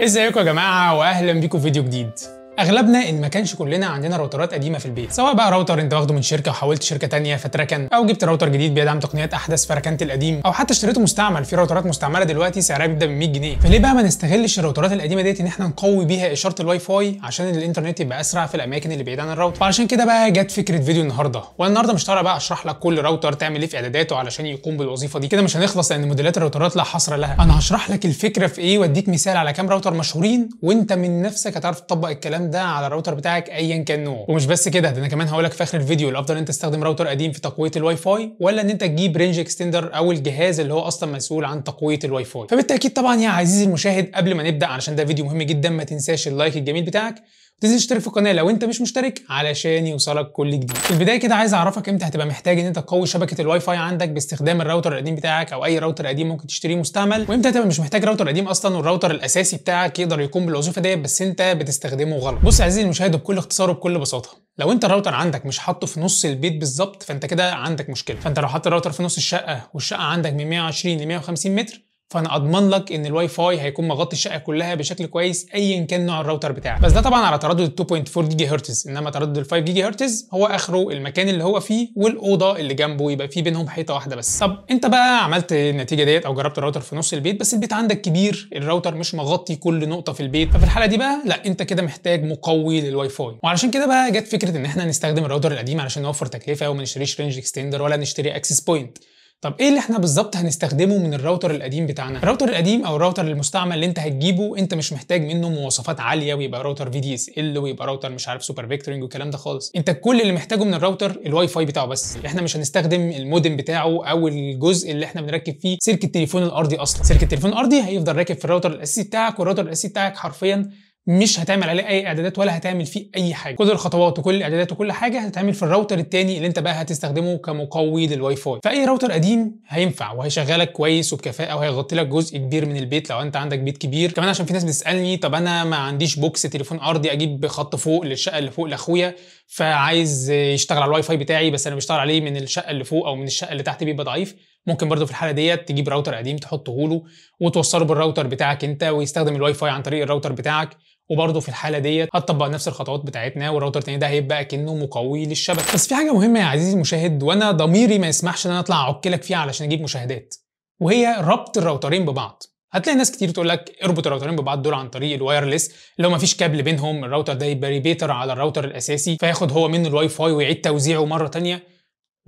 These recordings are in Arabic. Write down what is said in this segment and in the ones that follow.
ازيكم يا جماعه واهلا بيكم في فيديو جديد اغلبنا ان ما كانش كلنا عندنا راوترات قديمه في البيت سواء بقى راوتر انت واخده من شركه وحولت شركه تانية فتركن او جبت راوتر جديد بيدعم تقنيات احدث فركنت القديم او حتى اشتريته مستعمل في راوترات مستعمله دلوقتي سعرها بيبدا من 100 جنيه فليه بقى ما نستغلش الراوترات القديمه ديت ان احنا نقوي بيها اشاره الواي فاي عشان الانترنت يبقى اسرع في الاماكن اللي بعيده عن الراوتر فعشان كده بقى جت فكره فيديو النهارده وانا النهارده مش طالع بقى اشرح لك كل راوتر تعمل ايه في اعداداته علشان يقوم بالوظيفه دي كده مش هنخلص لان موديلات الراوترات لا حصر لها انا هشرح لك الفكره في ايه واديك مثال على كام راوتر مشهورين وانت من نفسك هتعرف تطبق الكلام ده على الراوتر بتاعك ايا كان نوعه ومش بس كده ده انا كمان هقول لك في اخر الفيديو الافضل انت تستخدم راوتر قديم في تقويه الواي فاي ولا ان انت تجيب رينج اكستندر او الجهاز اللي هو اصلا مسؤول عن تقويه الواي فاي فبالتاكيد طبعا يا عزيزي المشاهد قبل ما نبدا علشان ده فيديو مهم جدا ما تنساش اللايك الجميل بتاعك تنزل تشترك في القناه لو انت مش مشترك علشان يوصلك كل جديد في البدايه كده عايز اعرفك امتى هتبقى محتاج ان انت تقوي شبكه الواي فاي عندك باستخدام الراوتر القديم بتاعك او اي راوتر قديم ممكن تشتريه مستعمل وامتى هتبقى مش محتاج راوتر قديم اصلا والراوتر الاساسي بتاعك يقدر يقوم بالوظيفه ديت بس انت بتستخدمه غلط بص عزيزي المشاهد بكل اختصار وبكل بساطه لو انت الراوتر عندك مش حاطه في نص البيت بالظبط فانت كده عندك مشكله فانت لو حاطط الراوتر في نص الشقه والشقه عندك من 120 ل 150 متر فانا اضمن لك ان الواي فاي هيكون مغطي الشقه كلها بشكل كويس ايا كان نوع الراوتر بتاعك بس ده طبعا على تردد 2.4 جيجا هرتز انما تردد 5 جيجا هرتز هو اخره المكان اللي هو فيه والاوضه اللي جنبه يبقى فيه بينهم حيطه واحده بس طب انت بقى عملت النتيجه ديت او جربت الراوتر في نص البيت بس البيت عندك كبير الراوتر مش مغطي كل نقطه في البيت ففي الحاله دي بقى لا انت كده محتاج مقوي للواي فاي وعلشان كده بقى جت فكره ان احنا نستخدم الراوتر القديم علشان نوفر تكلفه وما نشتريش رينج اكستندر ولا نشتري اكسس بوينت طب ايه اللي احنا بالظبط هنستخدمه من الراوتر القديم بتاعنا الراوتر القديم او الراوتر المستعمل اللي انت هتجيبه انت مش محتاج منه مواصفات عاليه ويبقى راوتر في دي اس ال ويبقى راوتر مش عارف سوبر فيكتورنج والكلام ده خالص انت كل اللي محتاجه من الراوتر الواي فاي بتاعه بس احنا مش هنستخدم المودم بتاعه او الجزء اللي احنا بنركب فيه سلك التليفون الارضي اصلا سلك التليفون الارضي هيفضل راكب في الراوتر الاساسي بتاعك والراوتر الاساسي بتاعك حرفيا مش هتعمل عليه اي اعدادات ولا هتعمل فيه اي حاجه كل الخطوات وكل الاعدادات وكل حاجه هتتعمل في الراوتر التاني اللي انت بقى هتستخدمه كمقوي للواي فاي فاي راوتر قديم هينفع وهيشغلك كويس وبكفاءه وهيغطي لك جزء كبير من البيت لو انت عندك بيت كبير كمان عشان في ناس بتسالني طب انا ما عنديش بوكس تليفون ارضي اجيب خط فوق للشقه اللي فوق لاخويا فعايز يشتغل على الواي فاي بتاعي بس انا بشتغل عليه من الشقه اللي فوق او من الشقه اللي تحت بيبقى ضعيف ممكن برضه في الحاله ديت تجيب راوتر قديم تحطه له وتوصله بالراوتر بتاعك انت ويستخدم الواي فاي عن طريق الراوتر بتاعك وبرضه في الحاله ديت هتطبق نفس الخطوات بتاعتنا والراوتر التاني ده هيبقى كانه مقوي للشبكه بس في حاجه مهمه يا عزيزي المشاهد وانا ضميري ما يسمحش ان انا اطلع اعكلك فيها علشان اجيب مشاهدات وهي ربط الراوترين ببعض هتلاقي ناس كتير تقول لك اربط الراوترين ببعض دول عن طريق الوايرلس لو مفيش كابل بينهم الراوتر ده يبقى ريبيتر على الراوتر الاساسي فياخد هو منه الواي فاي ويعيد توزيعه مره ثانيه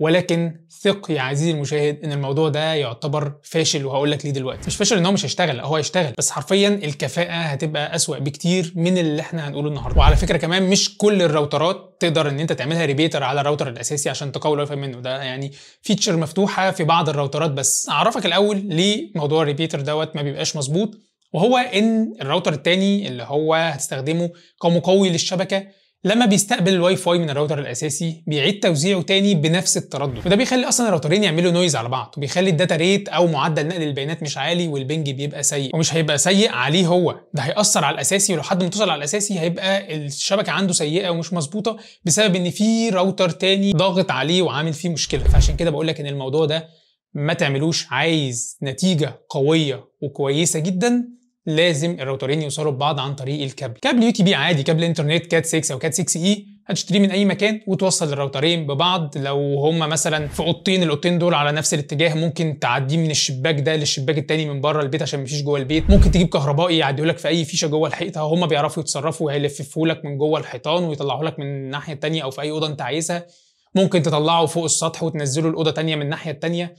ولكن ثق يا عزيزي المشاهد ان الموضوع ده يعتبر فاشل وهقول لك ليه دلوقتي مش فاشل ان هو مش هيشتغل هو هيشتغل بس حرفيا الكفاءه هتبقى اسوا بكتير من اللي احنا هنقوله النهارده وعلى فكره كمان مش كل الراوترات تقدر ان انت تعملها ريبيتر على الراوتر الاساسي عشان تقوي الواي فاي منه ده يعني فيتشر مفتوحه في بعض الراوترات بس اعرفك الاول ليه موضوع الريبيتر دوت ما بيبقاش مظبوط وهو ان الراوتر التاني اللي هو هتستخدمه كمقوي للشبكه لما بيستقبل الواي فاي من الراوتر الاساسي بيعيد توزيعه تاني بنفس التردد وده بيخلي اصلا الراوترين يعملوا نويز على بعض وبيخلي الداتا ريت او معدل نقل البيانات مش عالي والبنج بيبقى سيء ومش هيبقى سيء عليه هو ده هياثر على الاساسي ولو حد متصل على الاساسي هيبقى الشبكه عنده سيئه ومش مظبوطه بسبب ان في راوتر تاني ضاغط عليه وعامل فيه مشكله فعشان كده بقول لك ان الموضوع ده ما تعملوش عايز نتيجه قويه وكويسه جدا لازم الراوترين يوصلوا ببعض عن طريق الكابل كابل يو تي بي عادي كابل انترنت كات 6 او كات 6 اي هتشتريه من اي مكان وتوصل الراوترين ببعض لو هما مثلا في اوضتين الاوضتين دول على نفس الاتجاه ممكن تعديه من الشباك ده للشباك التاني من بره البيت عشان مفيش جوه البيت ممكن تجيب كهربائي يعديه لك في اي فيشه جوه الحيطه هما بيعرفوا يتصرفوا وهيلففوا لك من جوه الحيطان ويطلعوا لك من الناحيه التانيه او في اي اوضه انت عايزها ممكن تطلعه فوق السطح وتنزله الاوضه تانيه من الناحيه التانيه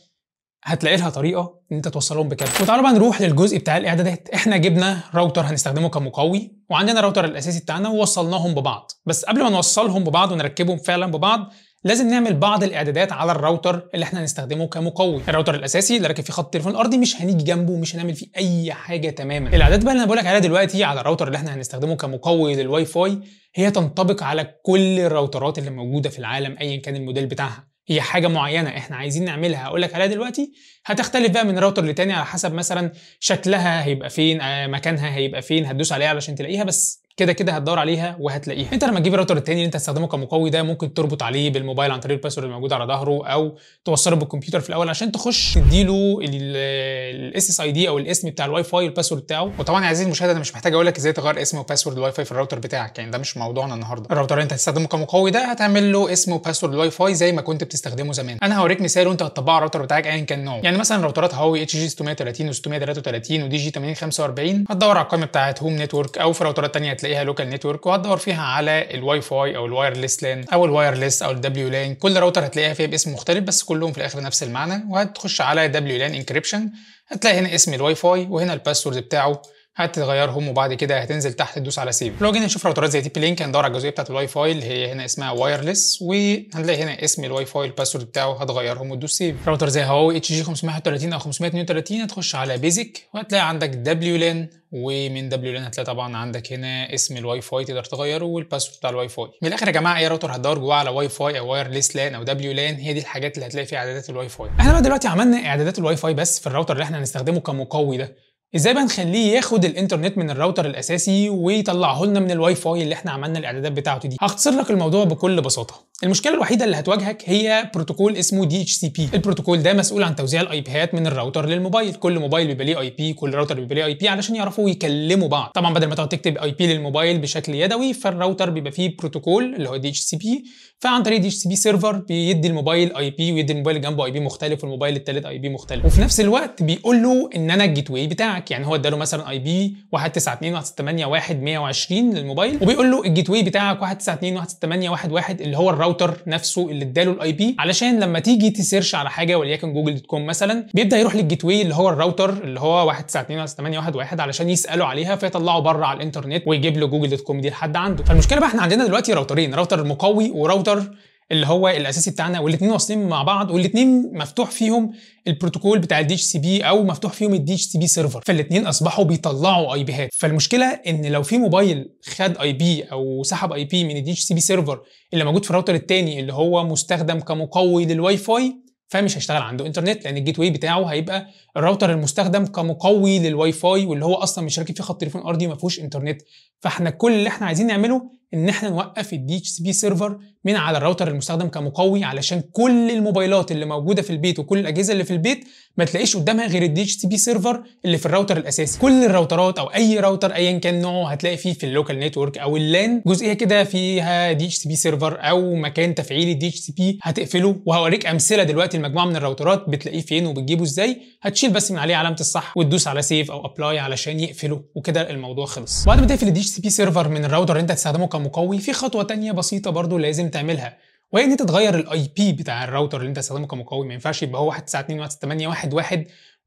هتلاقي لها طريقه ان انت توصلهم بكابل وتعالوا بقى نروح للجزء بتاع الاعدادات احنا جبنا راوتر هنستخدمه كمقوي وعندنا الراوتر الاساسي بتاعنا ووصلناهم ببعض بس قبل ما نوصلهم ببعض ونركبهم فعلا ببعض لازم نعمل بعض الاعدادات على الراوتر اللي احنا هنستخدمه كمقوي الراوتر الاساسي اللي راكب فيه خط التليفون الارضي مش هنيجي جنبه ومش هنعمل فيه اي حاجه تماما الاعدادات بقى اللي انا بقولك عليها دلوقتي على الراوتر اللي احنا هنستخدمه كمقوي للواي فاي هي تنطبق على كل الراوترات اللي موجوده في العالم ايا كان الموديل بتاعها هي حاجه معينه احنا عايزين نعملها هقولك لك عليها دلوقتي هتختلف بقى من راوتر لتاني على حسب مثلا شكلها هيبقى فين آه، مكانها هيبقى فين هتدوس عليها علشان تلاقيها بس كده كده هتدور عليها وهتلاقيها انت لما تجيب الراوتر التاني اللي انت هتستخدمه كمقوي ده ممكن تربط عليه بالموبايل عن طريق الباسورد الموجود على ظهره او توصله بالكمبيوتر في الاول عشان تخش تديله الاس اس اي دي او الاسم بتاع الواي فاي والباسورد بتاعه وطبعا يا عزيزي المشاهد انا مش محتاج اقول لك ازاي تغير اسم وباسورد الواي فاي في الراوتر بتاعك يعني ده مش موضوعنا النهارده الراوتر اللي انت هتستخدمه كمقوي ده هتعمل له اسم وباسورد الواي فاي زي ما كنت بتستخدمه زمان انا هوريك مثال وانت هتطبقه على الراوتر بتاعك ايا كان نوعه يعني مثلا راوترات هواوي اتش جي 630 و633 ودي جي 8045 هتدور على القائمه بتاعت هوم نتورك او في راوترات ثانيه هتلاقي هتلاقيها لوكال نتورك وهتدور فيها على الواي فاي او الوايرلس لان او الوايرلس او الدبليو لان كل راوتر هتلاقيها فيها باسم مختلف بس كلهم في الاخر نفس المعنى وهتخش على دبليو لان انكريبشن هتلاقي هنا اسم الواي فاي وهنا الباسورد بتاعه هتغيرهم وبعد كده هتنزل تحت تدوس على سيف لو جينا نشوف راوترات زي تي بي لينك هندور على الجزئيه بتاعت الواي فاي اللي هي هنا اسمها وايرلس وهنلاقي هنا اسم الواي فاي الباسورد بتاعه هتغيرهم وتدوس سيف راوتر زي هواوي اتش جي 531 او 532 هتخش على بيزك وهتلاقي عندك دبليو لان ومن دبليو لان هتلاقي طبعا عندك هنا اسم الواي فاي تقدر تغيره والباسورد بتاع الواي فاي من الاخر يا جماعه اي راوتر هتدور جواه على واي فاي او وايرلس لان او دبليو لان هي دي الحاجات اللي هتلاقي فيها اعدادات الواي فاي احنا بقى دلوقتي عملنا اعدادات الواي فاي بس في الراوتر اللي احنا هنستخدمه كمقوي ده ازاي بقى نخليه ياخد الانترنت من الراوتر الاساسي ويطلعه لنا من الواي فاي اللي احنا عملنا الاعدادات بتاعته دي هختصر لك الموضوع بكل بساطه المشكله الوحيده اللي هتواجهك هي بروتوكول اسمه دي اتش سي بي البروتوكول ده مسؤول عن توزيع الاي بيهات من الراوتر للموبايل كل موبايل بيبقى ليه اي بي كل راوتر بيبقى ليه اي بي علشان يعرفوا يكلموا بعض طبعا بدل ما تقعد تكتب اي بي للموبايل بشكل يدوي فالراوتر بيبقى فيه بروتوكول اللي هو دي اتش سي بي فعن طريق دي اتش سي بي سيرفر بيدي الموبايل اي بي ويدي الموبايل جنبه اي بي مختلف والموبايل الثالث اي بي مختلف وفي نفس الوقت بيقول له ان انا الجيت واي بتاعك بتاعك يعني هو اداله مثلا اي بي 192.168.120 للموبايل وبيقول له الجيت واي بتاعك 192.168.1.1 اللي هو الراوتر نفسه اللي اداله الاي بي علشان لما تيجي تسيرش على حاجه وليكن جوجل دوت كوم مثلا بيبدا يروح للجيت واي اللي هو الراوتر اللي هو 192.168.1.1 علشان يساله عليها فيطلعه بره على الانترنت ويجيب له جوجل دوت كوم دي لحد عنده فالمشكله بقى احنا عندنا دلوقتي راوترين راوتر مقوي وراوتر اللي هو الاساسي بتاعنا والاثنين واصلين مع بعض والاثنين مفتوح فيهم البروتوكول بتاع الدي اتش سي بي او مفتوح فيهم الدي اتش سي بي سيرفر فالاثنين اصبحوا بيطلعوا اي بيهات فالمشكله ان لو في موبايل خد اي بي او سحب اي بي من الدي اتش سي بي سيرفر اللي موجود في الراوتر الثاني اللي هو مستخدم كمقوي للواي فاي فمش هيشتغل عنده انترنت لان الجيت واي بتاعه هيبقى الراوتر المستخدم كمقوي للواي فاي واللي هو اصلا مش راكب فيه خط تليفون ارضي ما فيهوش انترنت فاحنا كل اللي احنا عايزين نعمله ان احنا نوقف الدي اتش سي بي سيرفر من على الراوتر المستخدم كمقوي علشان كل الموبايلات اللي موجوده في البيت وكل الاجهزه اللي في البيت ما تلاقيش قدامها غير الدي اتش سي بي سيرفر اللي في الراوتر الاساسي كل الراوترات او اي راوتر ايا كان نوعه هتلاقي فيه في اللوكال نتورك او اللان جزئيه كده فيها دي اتش سي بي سيرفر او مكان تفعيل الدي اتش سي بي هتقفله وهوريك امثله دلوقتي لمجموعه من الراوترات بتلاقيه فين وبتجيبه ازاي هتشيل بس من عليه علامه الصح وتدوس على سيف او ابلاي علشان يقفله وكده الموضوع خلص بعد ما تقفل الدي اتش سي بي سيرفر من الراوتر اللي انت هتستخدمه مقوي في خطوه تانية بسيطه برضو لازم تعملها وهي ان انت تغير الاي بي بتاع الراوتر اللي انت هتستخدمه كمقوي ما ينفعش يبقى هو 192.168.1.1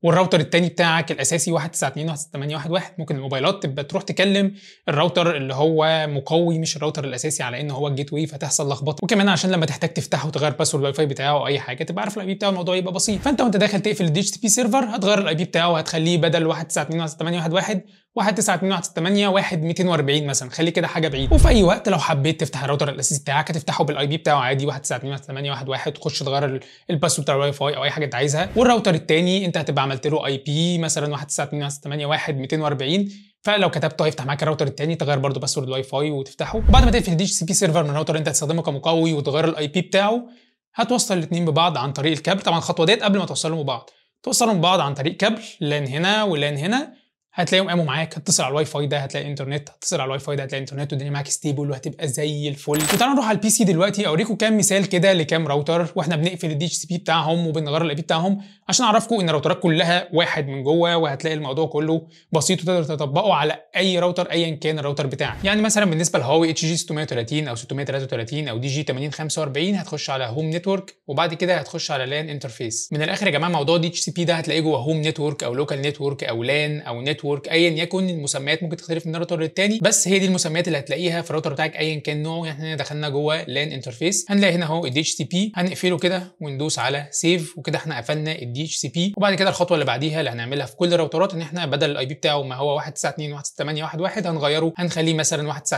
والراوتر التاني بتاعك الاساسي 192.168.1.1 ممكن الموبايلات تبقى تروح تكلم الراوتر اللي هو مقوي مش الراوتر الاساسي على ان هو الجيت واي فتحصل لخبطه وكمان عشان لما تحتاج تفتحه وتغير باسورد الواي فاي بتاعه او اي حاجه تبقى عارف الاي بي بتاعه الموضوع يبقى بسيط فانت وانت داخل تقفل الدي اتش تي بي سيرفر هتغير الاي بي بتاعه وهتخليه بدل 192.168.1.1 1928 مثلا خلي كده حاجه بعيد وفي اي وقت لو حبيت تفتح الراوتر الاساسي بتاعك هتفتحه بالاي بي بتاعه عادي 1928 تخش تغير الباسورد بتاع الواي فاي او اي حاجه انت عايزها والراوتر الثاني انت هتبقى عملت له اي بي مثلا 1928 فلو كتبته هيفتح معاك الراوتر التاني تغير برضه باسورد الواي فاي وتفتحه وبعد ما تقفل دي سي بي سيرفر من الراوتر انت هتستخدمه كمقوي وتغير الاي بي بتاعه هتوصل الاثنين ببعض عن طريق الكابل طبعا الخطوه ديت قبل ما توصلهم ببعض توصلهم ببعض عن طريق كابل لان هنا ولان هنا هتلاقيهم قاموا معاك هتتصل على الواي فاي ده هتلاقي انترنت هتتصل على الواي فاي ده هتلاقي انترنت والدنيا معاك ستيبل وهتبقى زي الفل وتعالوا نروح على البي سي دلوقتي اوريكم كام مثال كده لكام راوتر واحنا بنقفل الدي اتش سي بي بتاعهم وبنغير الاي بي بتاعهم عشان اعرفكم ان الراوترات كلها واحد من جوه وهتلاقي الموضوع كله بسيط وتقدر تطبقه على اي راوتر ايا كان الراوتر بتاعك يعني مثلا بالنسبه لهواوي اتش جي 630 او 633 او دي جي 8045 هتخش على هوم نتورك وبعد كده هتخش على لان انترفيس من الاخر يا جماعه موضوع دي اتش بي ده هتلاقيه جوه هوم نتورك او لوكال نتورك او لان او نتورك نتورك ايا يكن المسميات ممكن تختلف من راوتر للتاني بس هي دي المسميات اللي هتلاقيها في الراوتر بتاعك ايا كان نوعه يعني احنا دخلنا جوه لان انترفيس هنلاقي هنا اهو الدي اتش سي بي هنقفله كده وندوس على سيف وكده احنا قفلنا الدي اتش سي بي وبعد كده الخطوه اللي بعديها اللي هنعملها في كل الراوترات ان احنا بدل الاي بي بتاعه ما هو 192.168.1.1 هنغيره هنخليه مثلا 192.168.1.42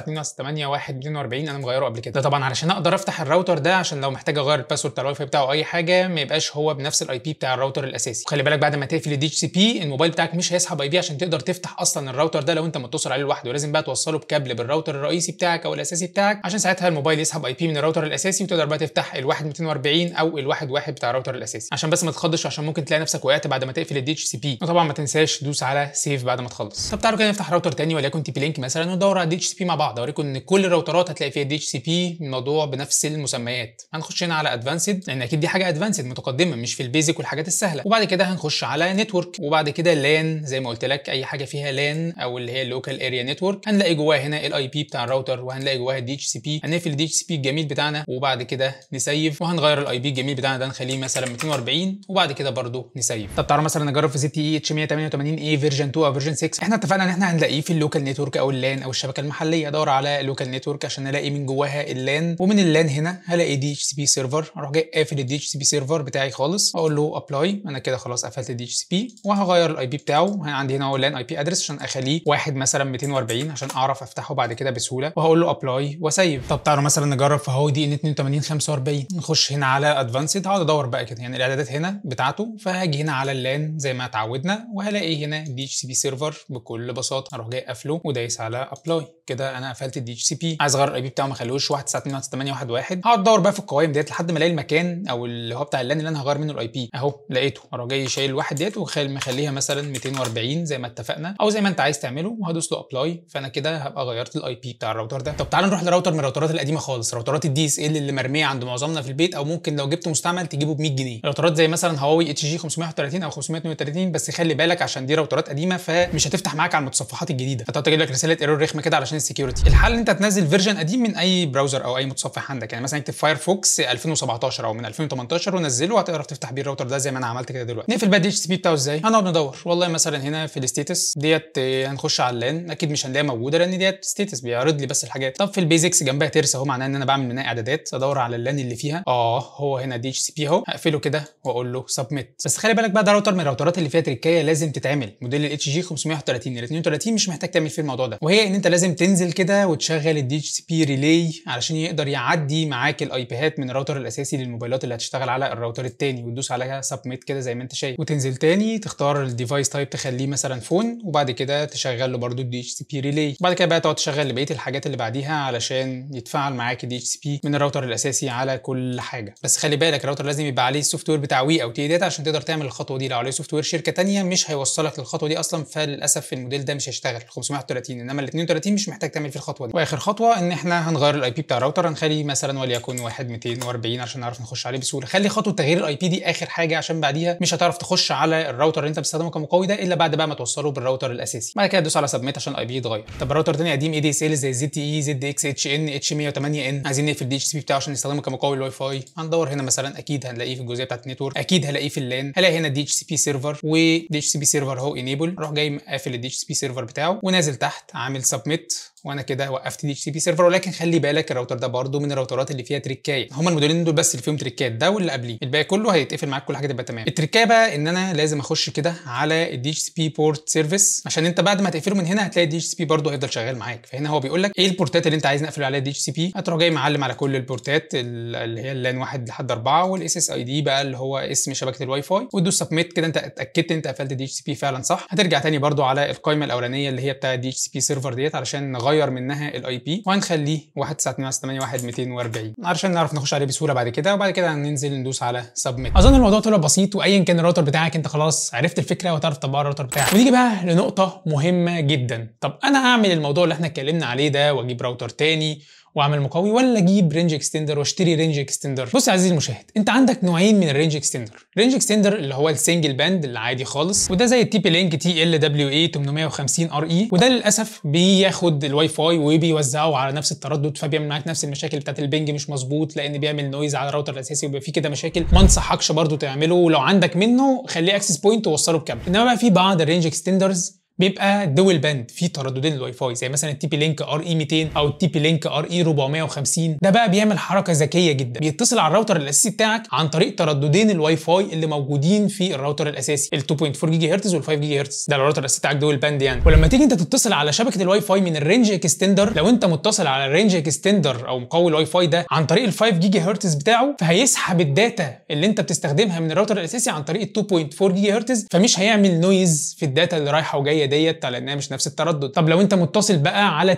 انا مغيره قبل كده ده طبعا علشان اقدر افتح الراوتر ده عشان لو محتاج اغير الباسورد بتاع الواي فاي بتاعه اي حاجه ما يبقاش هو بنفس الاي بي بتاع الراوتر الاساسي خلي بالك بعد ما تقفل الدي اتش سي بي الموبايل بتاعك مش هيسحب اي بي عشان تقدر تقدر تفتح اصلا الراوتر ده لو انت متصل عليه لوحده ولازم بقى توصله بكابل بالراوتر الرئيسي بتاعك او الاساسي بتاعك عشان ساعتها الموبايل يسحب اي بي من الراوتر الاساسي وتقدر بقى تفتح ال 1240 او ال 11 بتاع الراوتر الاساسي عشان بس ما تخضش عشان ممكن تلاقي نفسك وقعت بعد ما تقفل الدي اتش سي بي وطبعا ما تنساش تدوس على سيف بعد ما تخلص طب تعالوا كده نفتح راوتر تاني وليكن تي بي لينك مثلا وندور على الدي اتش سي بي مع بعض اوريكم ان كل الراوترات هتلاقي فيها دي اتش سي بي الموضوع بنفس المسميات هنخش هنا على ادفانسد لان اكيد دي حاجه ادفانسد متقدمه مش في البيزك والحاجات السهله وبعد كده هنخش على نتورك وبعد كده لان زي ما قلت لك اي حاجه فيها لان او اللي هي اللوكال اريا نتورك هنلاقي جواها هنا الاي بي بتاع الراوتر وهنلاقي جواها الدي اتش سي بي هنقفل الدي اتش سي بي الجميل بتاعنا وبعد كده نسيف وهنغير الاي بي الجميل بتاعنا ده نخليه مثلا 240 وبعد كده برده نسيف طب تعالوا مثلا نجرب في سي تي اي اتش 188 اي فيرجن 2 او فيرجن 6 احنا اتفقنا ان احنا هنلاقيه في اللوكال نتورك او اللان او الشبكه المحليه ادور على اللوكال نتورك عشان الاقي من جواها اللان ومن اللان هنا هلاقي دي اتش سي بي سيرفر اروح جاي قافل الدي اتش سي بي سيرفر بتاعي خالص اقول له ابلاي انا كده خلاص قفلت الدي اتش سي بي وهغير الاي بي بتاعه عندي هنا اهو لان اي بي ادرس عشان اخليه واحد مثلا 240 عشان اعرف افتحه بعد كده بسهوله وهقول له ابلاي وسيف طب تعالوا مثلا نجرب في هو دي ان 82 45 نخش هنا على ادفانسد هقعد ادور بقى كده يعني الاعدادات هنا بتاعته فهاجي هنا على اللان زي ما اتعودنا وهلاقي هنا دي اتش سي بي سيرفر بكل بساطه اروح جاي قافله ودايس على ابلاي كده انا قفلت الدي اتش سي بي عايز اغير الاي بي بتاعه ما اخليهوش 19811 هقعد ادور بقى في القوائم ديت لحد ما الاقي المكان او اللي هو بتاع اللان اللي انا هغير منه الاي بي اهو لقيته اروح جاي شايل الواحد ديت ومخليها مثلا 240 زي ما اتفقنا اتفقنا او زي ما انت عايز تعمله وهدوس له ابلاي فانا كده هبقى غيرت الاي بي بتاع الراوتر ده طب تعال نروح لراوتر من الراوترات القديمه خالص راوترات الدي اس ال اللي مرميه عند معظمنا في البيت او ممكن لو جبت مستعمل تجيبه ب 100 جنيه راوترات زي مثلا هواوي اتش جي 531 او 532 بس خلي بالك عشان دي راوترات قديمه فمش هتفتح معاك على المتصفحات الجديده فتقعد تجيب لك رساله ايرور رخمه كده علشان السكيورتي الحل ان انت تنزل فيرجن قديم من اي براوزر او اي متصفح عندك يعني مثلا اكتب فايرفوكس 2017 او من 2018 ونزله وهتعرف تفتح بيه الراوتر ده زي ما انا عملت كده دلوقتي نقفل بقى الدي اتش بي بتاعه ازاي هنقعد ندور والله مثلا هنا في الستيتس ستيتس ديت آه، هنخش على اللان اكيد مش هنلاقيها موجوده لان ديت ستيتس بيعرض لي بس الحاجات طب في البيزكس جنبها ترس اهو معناه ان انا بعمل منها اعدادات ادور على اللان اللي فيها اه هو هنا دي اتش سي بي اهو هقفله كده واقول له سبميت بس خلي بالك بقى ده راوتر من الراوترات اللي فيها تركايه لازم تتعمل موديل الاتش جي 531 ال 32 مش محتاج تعمل فيه الموضوع ده وهي ان انت لازم تنزل كده وتشغل الدي اتش سي بي ريلي علشان يقدر يعدي معاك الاي بيهات من الراوتر الاساسي للموبايلات اللي هتشتغل على الراوتر الثاني وتدوس عليها سبميت كده زي ما انت شايف وتنزل تاني تختار الديفايس تايب تخليه مثلا 4 التليفون وبعد كده تشغل له برده الدي اتش سي بي ريلي بعد كده بقى تقعد تشغل بقيه الحاجات اللي بعديها علشان يتفاعل معاك الدي اتش سي بي من الراوتر الاساسي على كل حاجه بس خلي بالك الراوتر لازم يبقى عليه السوفت وير بتاع وي او تي داتا عشان تقدر تعمل الخطوه دي لو عليه سوفت وير شركه ثانيه مش هيوصلك للخطوه دي اصلا فللاسف الموديل ده مش هيشتغل 531 انما ال 32 مش محتاج تعمل فيه الخطوه دي واخر خطوه ان احنا هنغير الاي بي بتاع الراوتر هنخليه مثلا وليكن 1240 عشان نعرف نخش عليه بسهوله خلي خطوه تغيير الاي بي دي اخر حاجه عشان بعديها مش هتعرف تخش على الراوتر اللي انت بتستخدمه كمقوي ده الا بعد بقى ما توصله هيظهروا بالراوتر الاساسي بعد كده ادوس على سبميت عشان الاي بي يتغير طب الراوتر تاني قديم اي دي اس ال زي زد اي زد اكس اتش ان اتش 108 ان عايزين نقفل الدي اتش سي بتاعه عشان نستخدمه كمقاول واي فاي هندور هنا مثلا اكيد هنلاقيه في الجزئيه بتاعه النتورك اكيد هلاقيه في اللان هلاقي هنا دي اتش سي بي سيرفر ودي اتش سي بي سيرفر اهو انيبل اروح جاي مقفل الدي اتش سي بي سيرفر بتاعه ونازل تحت عامل سبميت وانا كده وقفت دي اتش تي بي سيرفر ولكن خلي بالك الراوتر ده برده من الراوترات اللي فيها تريكايه هما الموديلين دول بس اللي فيهم تريكات ده واللي قبليه الباقي كله هيتقفل معاك كل حاجه تبقى تمام التريكايه بقى ان انا لازم اخش كده على الدي اتش بي بورت سيرفيس عشان انت بعد ما تقفله من هنا هتلاقي الدي اتش بي برده هيفضل شغال معاك فهنا هو بيقول لك ايه البورتات اللي انت عايز نقفل عليها الدي اتش بي هتروح جاي معلم على كل البورتات اللي هي اللان 1 لحد 4 والاس اس اي دي بقى اللي هو اسم شبكه الواي فاي وتدوس سبميت كده انت اتاكدت انت قفلت الدي اتش بي فعلا صح هترجع تاني برده على القائمه الاولانيه اللي هي بتاعه الدي اتش بي سيرفر ديت علشان نغير نغير منها الاي بي وهنخليه 192.168.240 علشان نعرف نخش عليه بسهوله بعد كده وبعد كده هننزل ندوس على سبميت اظن الموضوع طلع بسيط وايا كان الراوتر بتاعك انت خلاص عرفت الفكره وتعرف تطبقها الراوتر بتاعك ونيجي بقى لنقطه مهمه جدا طب انا هعمل الموضوع اللي احنا اتكلمنا عليه ده واجيب راوتر تاني واعمل مقوي ولا اجيب رينج اكستندر واشتري رينج اكستندر بص يا عزيزي المشاهد انت عندك نوعين من الرينج اكستندر رينج اكستندر اللي هو السنجل باند العادي خالص وده زي التي بي لينك تي ال دبليو اي 850 ار اي وده للاسف بياخد الواي فاي وبيوزعه على نفس التردد فبيعمل معاك نفس المشاكل بتاعت البنج مش مظبوط لان بيعمل نويز على الراوتر الاساسي وبيبقى فيه كده مشاكل ما انصحكش برضه تعمله ولو عندك منه خليه اكسس بوينت ووصله بكابل انما بقى في بعض الرينج اكستندرز بيبقى دول باند فيه ترددين للواي فاي زي مثلا التي بي لينك ار اي 200 او التي بي لينك ار اي 450 ده بقى بيعمل حركه ذكيه جدا بيتصل على الراوتر الاساسي بتاعك عن طريق ترددين الواي فاي اللي موجودين في الراوتر الاساسي ال 2.4 جيجا هرتز وال 5 جيجا هرتز ده الراوتر الاساسي بتاعك دول باند يعني ولما تيجي انت تتصل على شبكه الواي فاي من الرينج اكستندر لو انت متصل على الرينج اكستندر او مقوي الواي فاي ده عن طريق ال 5 جيجا هرتز بتاعه فهيسحب الداتا اللي انت بتستخدمها من الراوتر الاساسي عن طريق ال 2.4 جيجا هرتز فمش هيعمل نويز في الداتا اللي رايحه وجايه العاليه ديت لانها مش نفس التردد طب لو انت متصل بقى على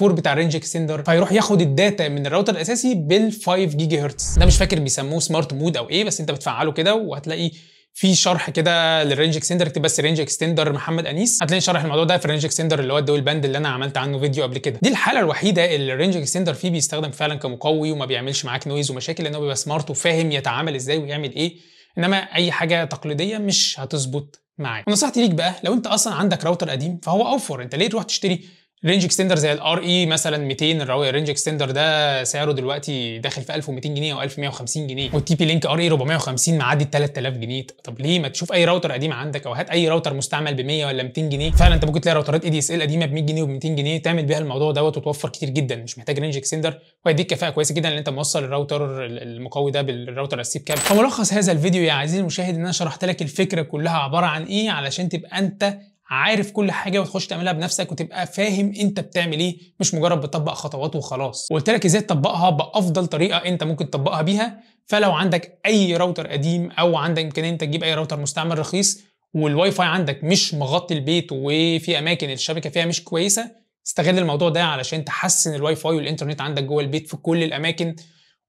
2.4 بتاع رينج اكستندر فيروح ياخد الداتا من الراوتر الاساسي بال 5 جيجا هرتز ده مش فاكر بيسموه سمارت مود او ايه بس انت بتفعله كده وهتلاقي في شرح كده للرينج اكستندر اكتب بس رينج اكستندر محمد انيس هتلاقي شرح الموضوع ده في رينج اكستندر اللي هو الدول باند اللي انا عملت عنه فيديو قبل كده دي الحاله الوحيده اللي الرينج اكستندر فيه بيستخدم فعلا كمقوي وما بيعملش معاك نويز ومشاكل لانه بيبقى سمارت وفاهم يتعامل ازاي ويعمل ايه انما اي حاجه تقليديه مش هتظبط معاك ونصيحتي ليك بقى لو انت اصلا عندك راوتر قديم فهو اوفر انت ليه تروح تشتري رينج اكستندر زي الار اي e مثلا 200 الرينج اكستندر ده سعره دلوقتي داخل في 1200 جنيه او 1150 جنيه والتي بي لينك ار اي 450 معدي 3000 جنيه طب ليه ما تشوف اي راوتر قديم عندك او هات اي راوتر مستعمل ب 100 ولا 200 جنيه فعلا انت ممكن تلاقي راوترات اي دي اس ال قديمه ب 100 جنيه وب 200 جنيه تعمل بيها الموضوع دوت وتوفر كتير جدا مش محتاج رينج اكستندر وهيديك كفاءه كويسه جدا ان انت موصل الراوتر المقوي ده بالراوتر السيب كاب فملخص هذا الفيديو يا عزيزي المشاهد ان انا شرحت لك الفكره كلها عباره عن ايه علشان تبقى انت عارف كل حاجه وتخش تعملها بنفسك وتبقى فاهم انت بتعمل ايه مش مجرد بتطبق خطوات وخلاص وقلت لك ازاي تطبقها بافضل طريقه انت ممكن تطبقها بيها فلو عندك اي راوتر قديم او عندك امكانيه انت تجيب اي راوتر مستعمل رخيص والواي فاي عندك مش مغطي البيت وفي اماكن الشبكه فيها مش كويسه استغل الموضوع ده علشان تحسن الواي فاي والانترنت عندك جوه البيت في كل الاماكن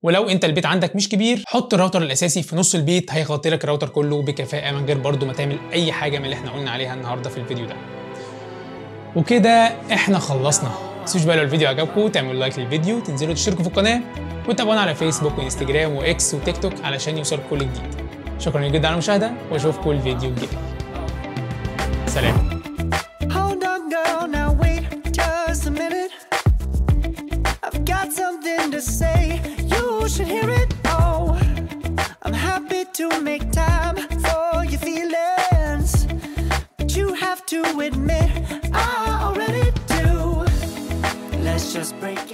ولو انت البيت عندك مش كبير حط الراوتر الاساسي في نص البيت هيغطي لك الراوتر كله بكفاءه من غير برضه ما تعمل اي حاجه من اللي احنا قلنا عليها النهارده في الفيديو ده وكده احنا خلصنا تنسوش بقى لو الفيديو عجبكم تعملوا لايك للفيديو تنزلوا تشتركوا في القناه وتابعونا على فيسبوك وانستجرام واكس وتيك توك علشان يوصلك كل جديد شكرا جدا على المشاهده واشوفكم الفيديو الجاي سلام should hear it. Oh, I'm happy to make time for your feelings, but you have to admit I already do. Let's just break it.